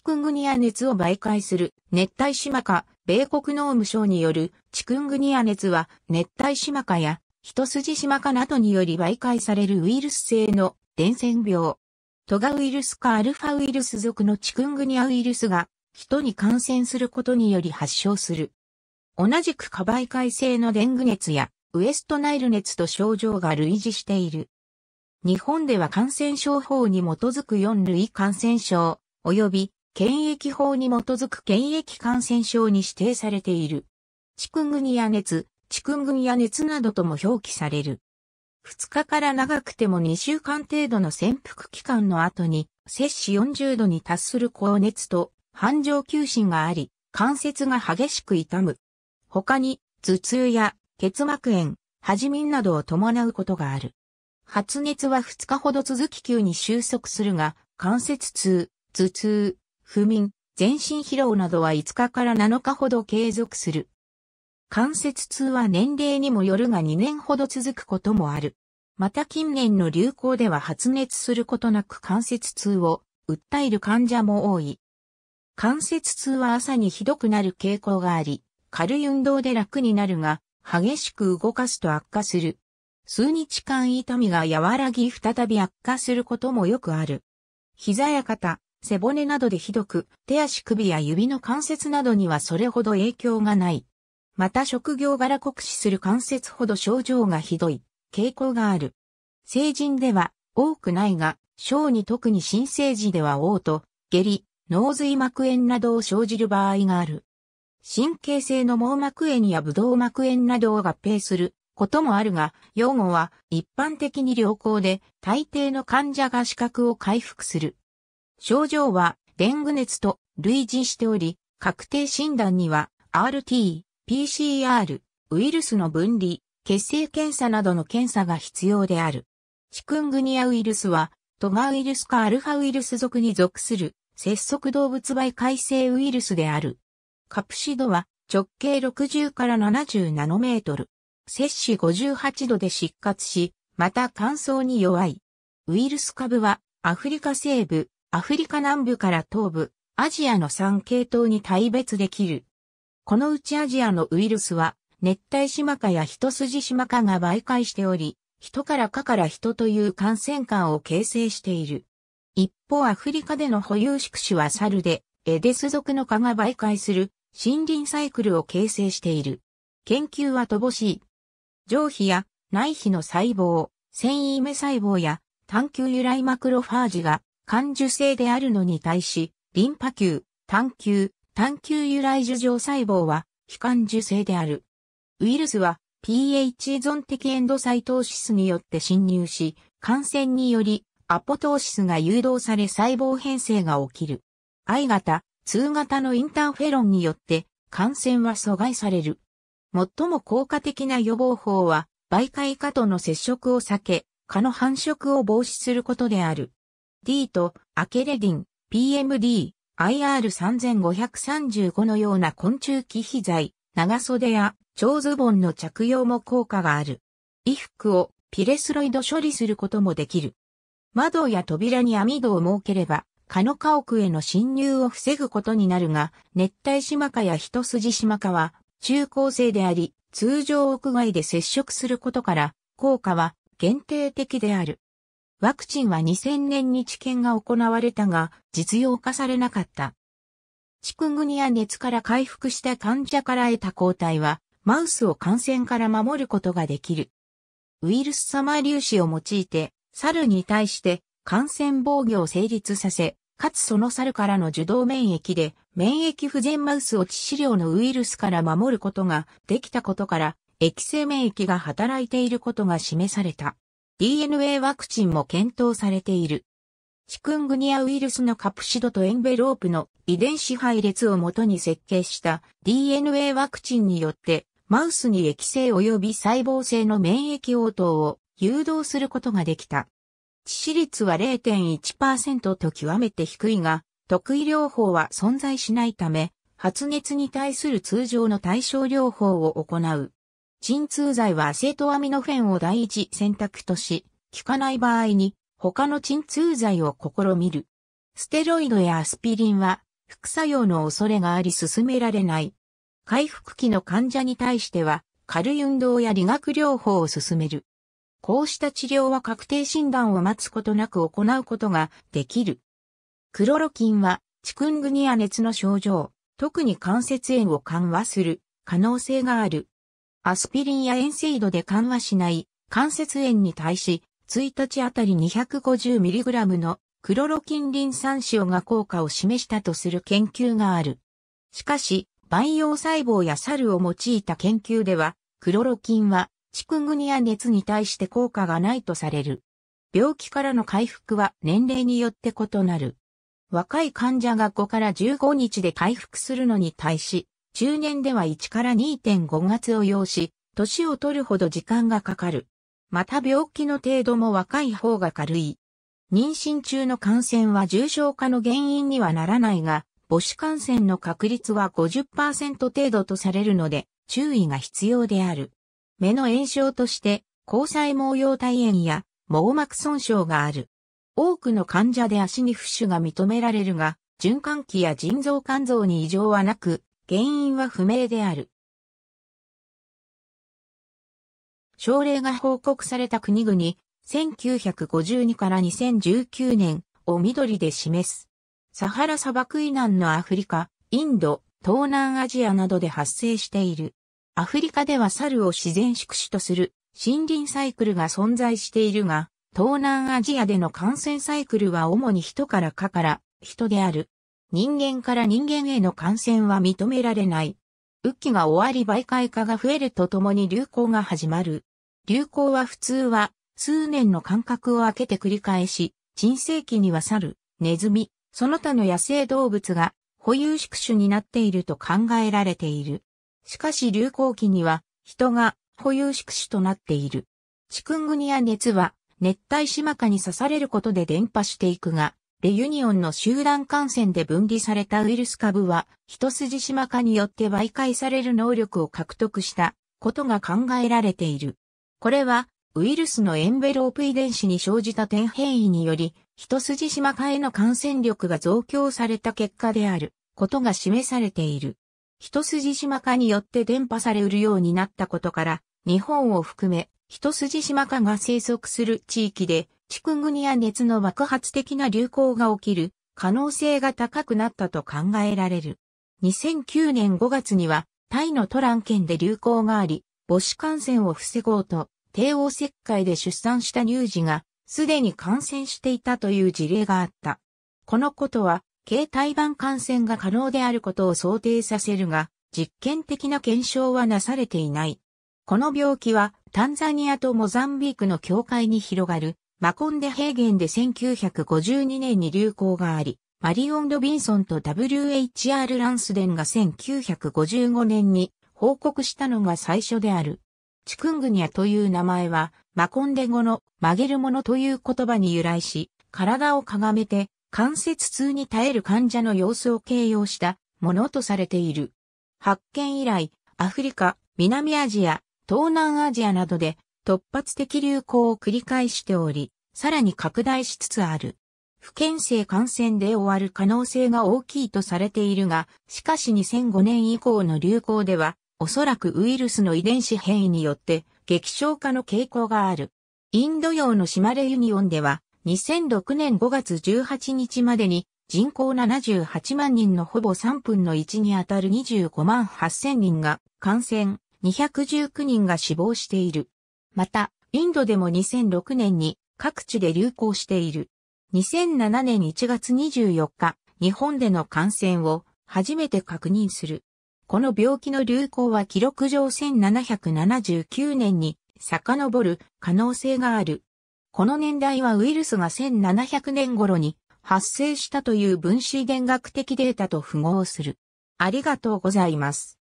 チクングニア熱を媒介する熱帯島か米国農務省によるチクングニア熱は熱帯島かや一筋島かなどにより媒介されるウイルス性の伝染病。トガウイルスかアルファウイルス属のチクングニアウイルスが人に感染することにより発症する。同じく過媒介性のデング熱やウエストナイル熱と症状が類似している。日本では感染症法に基づく4類感染症、よび検疫法に基づく検疫感染症に指定されている。チクングニや熱、チクングニや熱などとも表記される。2日から長くても2週間程度の潜伏期間の後に、摂氏40度に達する高熱と半上急診があり、関節が激しく痛む。他に、頭痛や血膜炎、はじみんなどを伴うことがある。発熱は2日ほど続き急に収束するが、関節痛、頭痛、不眠、全身疲労などは5日から7日ほど継続する。関節痛は年齢にもよるが2年ほど続くこともある。また近年の流行では発熱することなく関節痛を訴える患者も多い。関節痛は朝にひどくなる傾向があり、軽い運動で楽になるが、激しく動かすと悪化する。数日間痛みが和らぎ再び悪化することもよくある。膝や肩、背骨などでひどく、手足首や指の関節などにはそれほど影響がない。また職業柄酷使する関節ほど症状がひどい傾向がある。成人では多くないが、小児特に新生児では嘔吐、下痢、脳髄膜炎などを生じる場合がある。神経性の網膜炎やブドウ膜炎などを合併することもあるが、用語は一般的に良好で、大抵の患者が視覚を回復する。症状はデング熱と類似しており、確定診断には RT、PCR、ウイルスの分離、血清検査などの検査が必要である。チクングニアウイルスは、トガウイルスかアルファウイルス属に属する、節足動物媒介性ウイルスである。カプシドは、直径60から70ナノメートル。摂氏58度で失活し、また乾燥に弱い。ウイルス株は、アフリカ西部、アフリカ南部から東部、アジアの3系統に大別できる。このうちアジアのウイルスは、熱帯シマカや一筋シマカが媒介しており、人から蚊から人という感染感を形成している。一方アフリカでの保有宿主は猿で、エデス属の蚊が媒介する森林サイクルを形成している。研究は乏しい。上皮や内皮の細胞、繊維目細胞や探求由来マクロファージが感受性であるのに対し、リンパ球、単球、単球由来樹状細胞は非感受性である。ウイルスは pH 依存的エンドサイトーシスによって侵入し、感染によりアポトーシスが誘導され細胞変性が起きる。I 型、2型のインターフェロンによって感染は阻害される。最も効果的な予防法は、媒介化との接触を避け、蚊の繁殖を防止することである。D とアケレディン、PMD、IR3535 のような昆虫機肥剤、長袖や長ズボンの着用も効果がある。衣服をピレスロイド処理することもできる。窓や扉に網戸を設ければ、蚊の家屋への侵入を防ぐことになるが、熱帯島蚊や一筋島蚊は中高生であり、通常屋外で接触することから、効果は限定的である。ワクチンは2000年に治験が行われたが、実用化されなかった。チクングニア熱から回復した患者から得た抗体は、マウスを感染から守ることができる。ウイルスサマー粒子を用いて、猿に対して感染防御を成立させ、かつその猿からの受動免疫で、免疫不全マウスを致死量のウイルスから守ることができたことから、液性免疫が働いていることが示された。DNA ワクチンも検討されている。チクングニアウイルスのカプシドとエンベロープの遺伝子配列をもとに設計した DNA ワクチンによって、マウスに液性及び細胞性の免疫応答を誘導することができた。致死率は0.1%と極めて低いが、特異療法は存在しないため、発熱に対する通常の対症療法を行う。鎮痛剤はアセトアミノフェンを第一選択とし、効かない場合に他の鎮痛剤を試みる。ステロイドやアスピリンは副作用の恐れがあり進められない。回復期の患者に対しては軽い運動や理学療法を進める。こうした治療は確定診断を待つことなく行うことができる。クロロキンはチクングニア熱の症状、特に関節炎を緩和する可能性があるアスピリンや塩性度で緩和しない関節炎に対し、1日あたり 250mg のクロロキンリン酸塩が効果を示したとする研究がある。しかし、培養細胞や猿を用いた研究では、クロロキンは、チクグニア熱に対して効果がないとされる。病気からの回復は年齢によって異なる。若い患者が5から15日で回復するのに対し、中年では1から2.5月を要し、年を取るほど時間がかかる。また病気の程度も若い方が軽い。妊娠中の感染は重症化の原因にはならないが、母子感染の確率は50%程度とされるので、注意が必要である。目の炎症として、交際毛様体炎や網膜損傷がある。多くの患者で足に浮腫が認められるが、循環器や腎臓肝臓に異常はなく、原因は不明である。症例が報告された国々、1952から2019年を緑で示す。サハラ砂漠以南のアフリカ、インド、東南アジアなどで発生している。アフリカでは猿を自然宿主とする森林サイクルが存在しているが、東南アジアでの感染サイクルは主に人から蚊から人である。人間から人間への感染は認められない。雨季が終わり媒介化が増えるとともに流行が始まる。流行は普通は数年の間隔を空けて繰り返し、沈静期には猿、ネズミ、その他の野生動物が保有宿主になっていると考えられている。しかし流行期には人が保有宿主となっている。チクングニア熱は熱帯シマカに刺されることで伝播していくが、レユニオンの集団感染で分離されたウイルス株は、一筋島化によって媒介される能力を獲得したことが考えられている。これは、ウイルスのエンベロープ遺伝子に生じた点変異により、一筋島化への感染力が増強された結果であることが示されている。一筋島化によって伝播されるようになったことから、日本を含め、一筋島化が生息する地域で地区群や熱の爆発的な流行が起きる可能性が高くなったと考えられる。2009年5月にはタイのトラン県で流行があり、母子感染を防ごうと帝王切開で出産した乳児がすでに感染していたという事例があった。このことは、携帯版感染が可能であることを想定させるが、実験的な検証はなされていない。この病気は、タンザニアとモザンビークの境界に広がるマコンデ平原で1952年に流行があり、マリオン・ロビンソンと WHR ランスデンが1955年に報告したのが最初である。チクングニアという名前は、マコンデ語の曲げるものという言葉に由来し、体をかがめて関節痛に耐える患者の様子を形容したものとされている。発見以来、アフリカ、南アジア、東南アジアなどで突発的流行を繰り返しており、さらに拡大しつつある。不健性感染で終わる可能性が大きいとされているが、しかし2005年以降の流行では、おそらくウイルスの遺伝子変異によって激症化の傾向がある。インド洋の島根ユニオンでは、2006年5月18日までに人口78万人のほぼ3分の1にあたる25万8000人が感染、219人が死亡している。また、インドでも2006年に各地で流行している。2007年1月24日、日本での感染を初めて確認する。この病気の流行は記録上1779年に遡る可能性がある。この年代はウイルスが1700年頃に発生したという分子遺伝学的データと符合する。ありがとうございます。